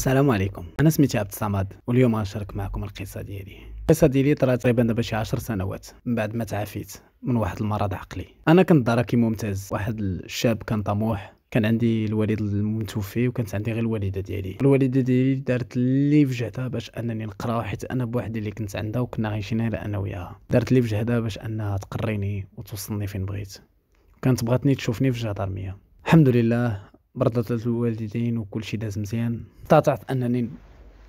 السلام عليكم انا سميتي عبد الصمد واليوم غنشارك معكم القصه ديالي القصه ديالي طرات تقريبا دابا شي 10 سنوات من بعد ما تعافيت من واحد المرض عقلي انا كنت دراكي ممتاز واحد الشاب كان طموح كان عندي الوالد المتوفي وكانت عندي غير الوالده ديالي الوالده ديالي دارت لي في جهدها باش انني نقرا حيت انا بوحدي اللي كنت عندها وكنا عايشين غير انا وياها دارت لي في جهدها باش انها تقريني وتوصلني فين بغيت كانت بغاتني تشوفني في جدار الحمد لله مرضت الوالدين وكل شيء داز مزيان استطعت انني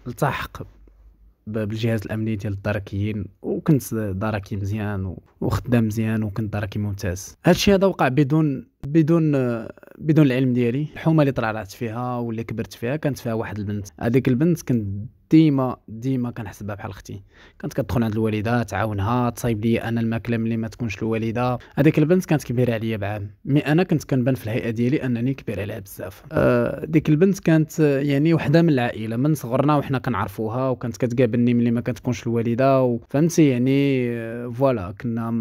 التحق بالجهاز الامني ديال الدركيين وكنت دركي مزيان وخدام مزيان وكنت دركي ممتاز هادشي هذا وقع بدون بدون بدون العلم ديالي الحومه اللي طلعت فيها واللي كبرت فيها كانت فيها واحد البنت هذيك البنت كنت ديما ديما كنحسبها بحال اختي كانت كتدخل عند الوالده تعاونها تصايب لي انا الماكله ملي ما تكونش الوالده هذيك البنت كانت كبيره عليا بعام مي انا كنت كنبان في الهيئه ديالي انني كبير عليها بزاف آه ديك البنت كانت يعني وحده من العائله من صغرنا وحنا كنعرفوها وكانت كتقابلني ملي ما كتكونش الوالده فهمتي يعني آه، فوالا كنا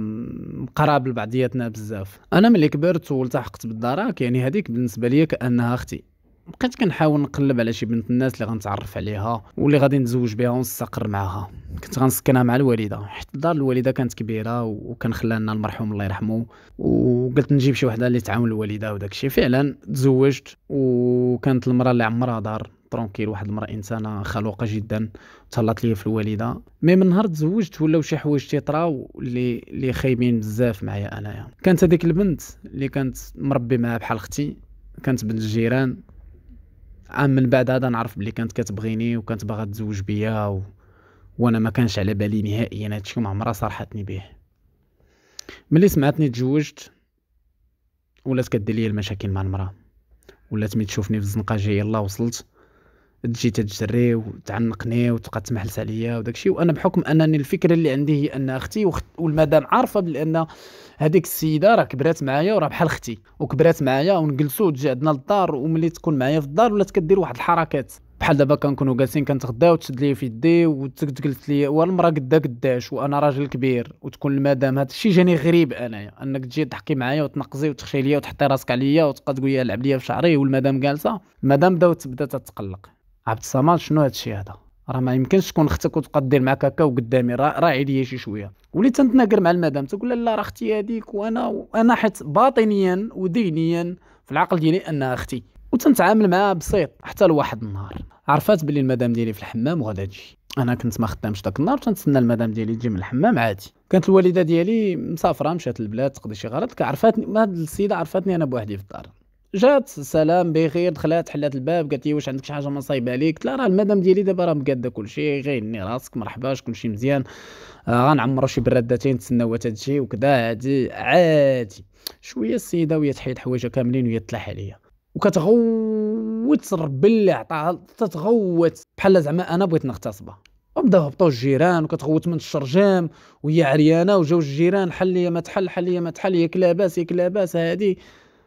قراب لبعضياتنا بزاف انا ملي كبرت والتحقت بالدراك يعني هذيك بالنسبه لي كانها اختي بقيت كنحاول نقلب على شي بنت الناس اللي غنتعرف عليها واللي غادي نتزوج بها ونستقر معاها كنت غنسكنها مع الوالده حيت دار الوالده كانت كبيره وكان خلانا المرحوم الله يرحمه وقلت نجيب شي وحده اللي تعاون الوالده وداك الشيء فعلا تزوجت وكانت المراه اللي عمرها دار ترونكيل واحد المراه انسانه خلوقه جدا تهلات ليا في الوالده مي من نهار تزوجت ولاو شي حوايج تيطراو اللي اللي خايبين بزاف معايا انايا كانت هذيك البنت اللي كانت مربي معاها بحال اختي كانت بنت الجيران عام آه، من بعد هذا نعرف بلي كانت كتبغيني وكانت باغا تزوج بيا و... وانا ما كانش على بالي نهائيا هادشي ما عمرها صرحتني به ملي سمعتني تزوجت ولات كدير ليا المشاكل مع المراه ولات ملي تشوفني في الزنقه جايه يلا وصلت تجي تجري وتعنقني وتبقى تمحلس عليا وداك الشيء وانا بحكم انني الفكره اللي عندي هي ان اختي والمدام عارفه بان هذيك السيده راه كبرات معايا وراه بحال اختي وكبرات معايا ونجلسوا تجي عندنا للدار وملي تكون معايا في الدار ولات كدير واحد الحركات بحال دابا كنكونوا جالسين كنتغداو وتشد لي في يدي وتقلت لي والمراه قدا قداش وانا راجل كبير وتكون المدام هذا الشيء جاني غريب انايا انك تجي تحكي معايا وتنقزي وتخشي ليا وتحطي راسك عليا وتبقى تقول لي العب ليا في شعري والمدام جالسه المدام بدات تتقلق عبد الصمد شنو الشيء هذا راه ما يمكنش تكون اختك وتبقى دير معاك هكا وقدامي راعي ليا شي شويه وليت تنتناقر مع المدام تقول لا راه اختي هذيك وانا وانا حيت باطنيا وذهنيا في العقل ديالي انها اختي وتنتعامل معاها بسيط حتى لواحد النهار عرفات بلي المدام ديالي في الحمام وغادا تجي انا كنت ما خدامش داك النهار تنتسنى المدام ديالي تجي من الحمام عادي كانت الوالده ديالي مسافره مشات للبلاد تقضي شي غرض كعرفاتني هاد السيده عرفاتني انا بوحدي في الدار جات سلام بخير دخلات حلات الباب قالت لي واش عندك شي حاجه مصايبه عليك قلت لها راه المدام ديالي دابا راه مقاده كلشي غيرني راسك مرحبا شكون مزيان آه غنعمرو شي برادتين تسناو حتى تجي وكذا عادي عادي شويه السيده وهي تحيد حوايجها كاملين وهي تطلع عليا وكتغوت ربي اللي عطاها تتغوت بحال زعما انا بغيت نغتصبها وبداو هبطوا الجيران وكتغوت من الشرجام وهي عريانه وجاو الجيران حل لي ما تحل حل لي ما تحل ياك لاباس ياك لاباس هادي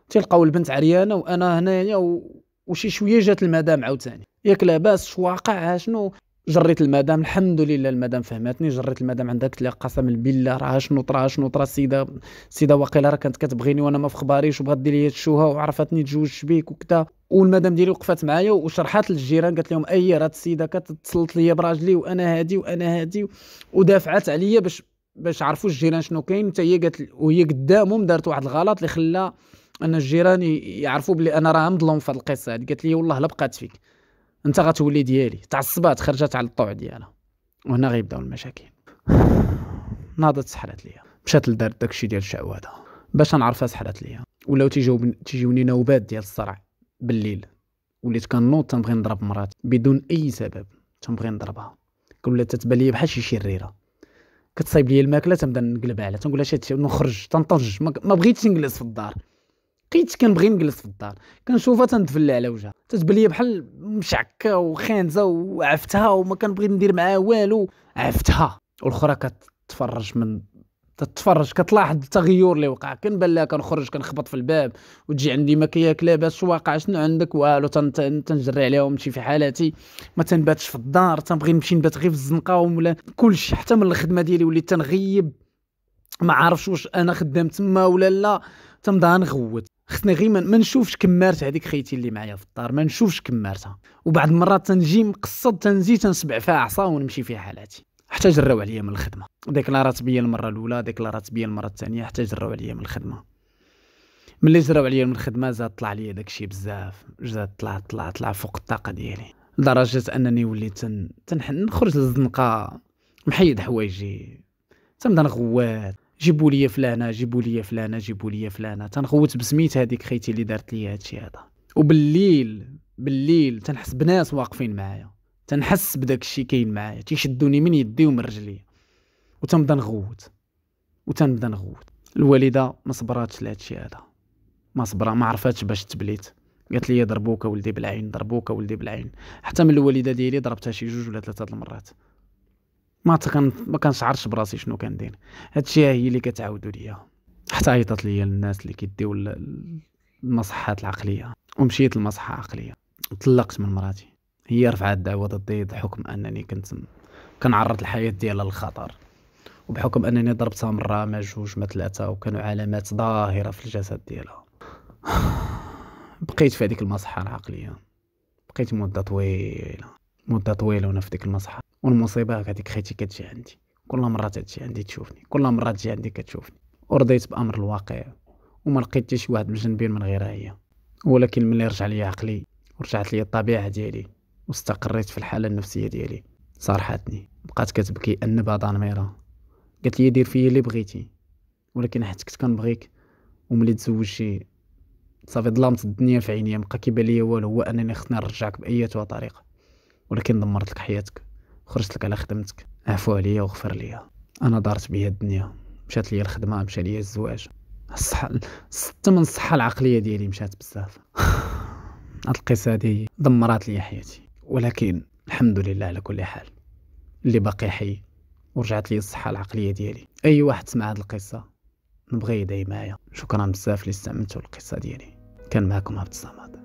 تلقاو البنت عريانه وانا هنايا و... وشي شويه جات المدام عاوتاني ياك لاباس شو واقع شنو جريت المدام الحمد لله المدام فهمتني جريت المدام عندها قلت لها قسما بالله راه شنو طرا شنو طرا السيده السيده واقيلا راه كانت كتبغيني وانا ما في خباريش وبغات دير لي الشوهه وعرفتني تجوج بيك وكذا والمدام ديالي وقفت معايا وشرحات للجيران قالت لهم اي راه السيده كتتصلت ليا براجلي وانا هادي وانا هادي ودافعت عليا باش باش عرفوا الجيران شنو كاين حتى هي قالت وهي قدامهم دارت واحد الغلط اللي خلى ان الجيران يعرفوا بلي انا راه مظلوم في هذه القصه هذه قالت لي والله لا بقات فيك انت غتولي ديالي تعصبات خرجت على الطوع ديالها وهنا غيبداو المشاكل ناضت سحرات ليا مشات لدار داكشي ديال الشعوذه باش نعرفها سحرات ليا ولاو تيجيو تيجيوني نوبات ديال الصرع بالليل وليت كنوض تنبغي نضرب مراتي بدون اي سبب تنبغي نضربها كلها تتبان ليا بحال شي شريره كتصايب لي الماكله تنبدا نقلب عليها تنقول لها شي نخرج تنطج ما بغيتش نجلس في الدار بقيت كنبغي نجلس في الدار كنشوفها تندفل على وجهها تتبان لي بحال مشعكه وخانزه وعفتها وما كنبغي ندير معاها والو عفتها والاخرى كتفرج من تتفرج كتلاحظ التغير اللي وقع كنبان لها كنخرج كنخبط في الباب وتجي عندي ما كياك لاباس واقع شنو عندك والو تنجري عليها ونمشي في حالاتي ما تنباتش في الدار تنبغي نمشي نبات غير في الزنقه ولا كلشي حتى من الخدمه ديالي وليت تنغيب ما عارفش واش انا خدام تما ولا لا تنبدا نغوت خصني غير ما نشوفش كمارت هذيك خيتي اللي معايا في الدار ما نشوفش كمارتها وبعض المرات تنجي مقصد تنزي تنسبع فيها عصا ونمشي في حالاتي حتى جراو عليا من الخدمه ديكلارات بيا المره الاولى ديكلارات بيا المره الثانيه حتى جراو عليا من الخدمه ملي جراو عليا من الخدمه زاد طلع عليا داكشي بزاف زاد طلع طلع طلع فوق الطاقه ديالي لدرجه انني وليت تن... تنخرج للزنقه محيد حوايجي تنبدا نغوات جيبوا لي فلانه جيبوا لي فلانه جيبوا لي فلانه تنخوت بسميت هذيك خيتي اللي دارت لي هادشي هذا وبالليل بالليل تنحس بناس واقفين معايا تنحس بداك الشيء كاين معايا تيشدوني من يدي ومن رجلي وتنبدا نغوت وتنبدا نغوت الوالده ما صبراتش لهادشي هذا ما صبرا ما عرفاتش باش تبليت قالت لي ضربوك ولدي بالعين ضربوك ولدي بالعين حتى من الوالده ديالي ضربتها شي جوج ولا ثلاثه المرات ما ما كنشعرش براسي شنو كندير هادشي هي اللي كتعاودوا ليا حتى عيطات ليا الناس اللي كيديو المصحات العقليه ومشيت المصحة العقليه طلقت من مراتي هي رفعت دعوه ضدي بحكم انني كنت كنعرض الحياه ديالها للخطر وبحكم انني ضربتها مره ما جوج ما ثلاثه وكانوا علامات ظاهره في الجسد ديالها بقيت في هذيك المصحه العقليه بقيت مده طويله مده طويله وانا في ديك المصحه والمصيبه هذيك خيتي كتجي عندي كل مره تجي عندي تشوفني كل مره تجي عندي كتشوفني ورضيت بامر الواقع وما لقيتش حتى شي واحد مجنبين من غيرها هي ولكن ملي رجع لي عقلي ورجعت لي الطبيعه ديالي واستقريت في الحاله النفسيه ديالي صرحتني بقات كتبكي بعض نميره قالت لي دير فيا اللي بغيتي ولكن حيت كنت كنبغيك وملي تزوجتي صافي ظلمت الدنيا في عيني بقى كيبان ليا والو هو انني خصني نرجعك باي طريقه ولكن دمرت لك حياتك خرجت لك على خدمتك عفو عليا وغفر ليا انا دارت بيا الدنيا مشات ليا الخدمه مشى ليا الزواج الصحه سته من الصحه العقليه ديالي مشات بزاف هاد القصه هادي دمرات لي حياتي ولكن الحمد لله على كل حال اللي باقي حي ورجعت لي الصحه العقليه ديالي اي واحد سمع هاد القصه نبغي يدعي معايا شكرا بزاف اللي استعملتوا القصه ديالي كان معكم عبد الصمد